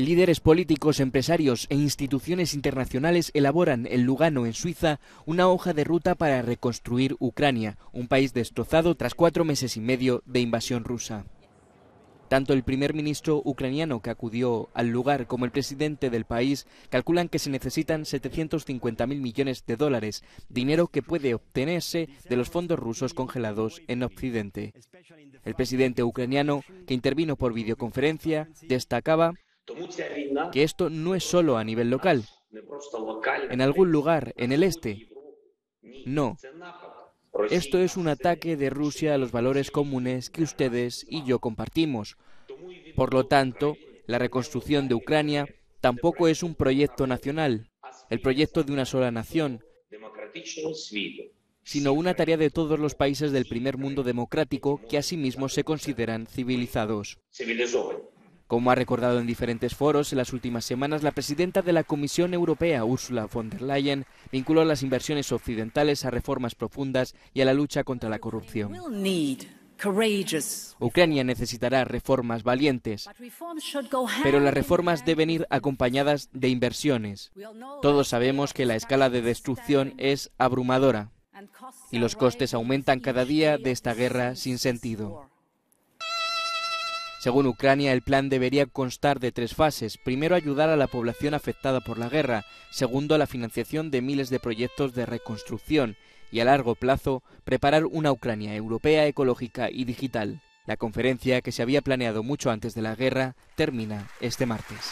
Líderes políticos, empresarios e instituciones internacionales elaboran en Lugano, en Suiza, una hoja de ruta para reconstruir Ucrania, un país destrozado tras cuatro meses y medio de invasión rusa. Tanto el primer ministro ucraniano que acudió al lugar como el presidente del país calculan que se necesitan 750.000 millones de dólares, dinero que puede obtenerse de los fondos rusos congelados en Occidente. El presidente ucraniano, que intervino por videoconferencia, destacaba que esto no es solo a nivel local, en algún lugar, en el este. No. Esto es un ataque de Rusia a los valores comunes que ustedes y yo compartimos. Por lo tanto, la reconstrucción de Ucrania tampoco es un proyecto nacional, el proyecto de una sola nación, sino una tarea de todos los países del primer mundo democrático que asimismo se consideran civilizados. Como ha recordado en diferentes foros en las últimas semanas, la presidenta de la Comisión Europea, Ursula von der Leyen, vinculó las inversiones occidentales a reformas profundas y a la lucha contra la corrupción. Ucrania necesitará reformas valientes, pero las reformas deben ir acompañadas de inversiones. Todos sabemos que la escala de destrucción es abrumadora y los costes aumentan cada día de esta guerra sin sentido. Según Ucrania, el plan debería constar de tres fases. Primero, ayudar a la población afectada por la guerra. Segundo, la financiación de miles de proyectos de reconstrucción. Y a largo plazo, preparar una Ucrania europea, ecológica y digital. La conferencia, que se había planeado mucho antes de la guerra, termina este martes.